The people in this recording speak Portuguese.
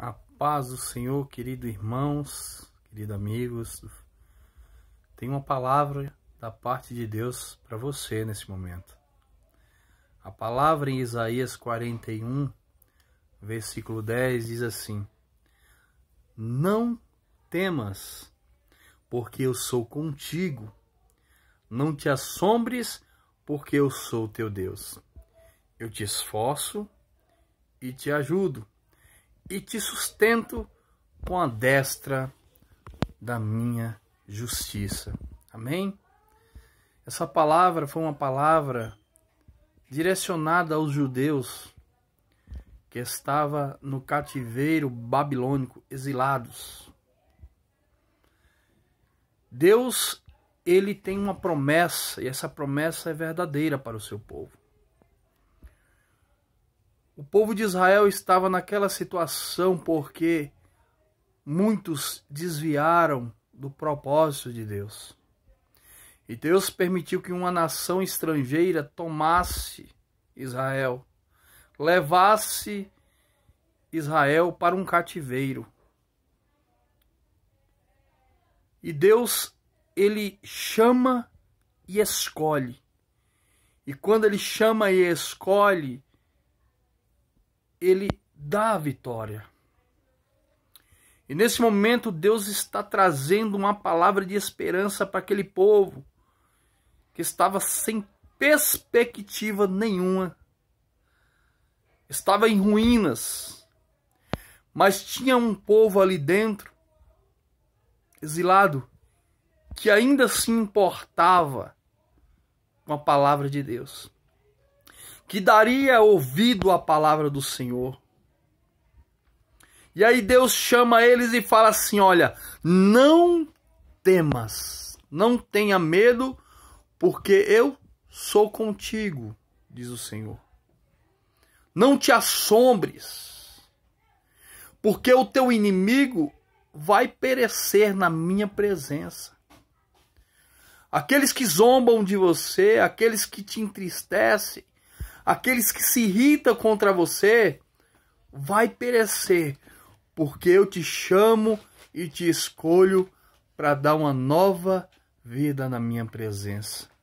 A paz do Senhor, querido irmãos, querido amigos. Tem uma palavra da parte de Deus para você nesse momento. A palavra em Isaías 41, versículo 10 diz assim: Não temas, porque eu sou contigo. Não te assombres, porque eu sou teu Deus. Eu te esforço e te ajudo e te sustento com a destra da minha justiça. Amém? Essa palavra foi uma palavra direcionada aos judeus que estava no cativeiro babilônico, exilados. Deus, ele tem uma promessa, e essa promessa é verdadeira para o seu povo. O povo de Israel estava naquela situação porque muitos desviaram do propósito de Deus. E Deus permitiu que uma nação estrangeira tomasse Israel, levasse Israel para um cativeiro. E Deus, ele chama e escolhe. E quando ele chama e escolhe, ele dá a vitória. E nesse momento Deus está trazendo uma palavra de esperança para aquele povo que estava sem perspectiva nenhuma. Estava em ruínas. Mas tinha um povo ali dentro exilado que ainda se importava com a palavra de Deus que daria ouvido à palavra do Senhor. E aí Deus chama eles e fala assim: Olha, não temas, não tenha medo, porque eu sou contigo, diz o Senhor. Não te assombres, porque o teu inimigo vai perecer na minha presença. Aqueles que zombam de você, aqueles que te entristecem, aqueles que se irritam contra você, vai perecer, porque eu te chamo e te escolho para dar uma nova vida na minha presença.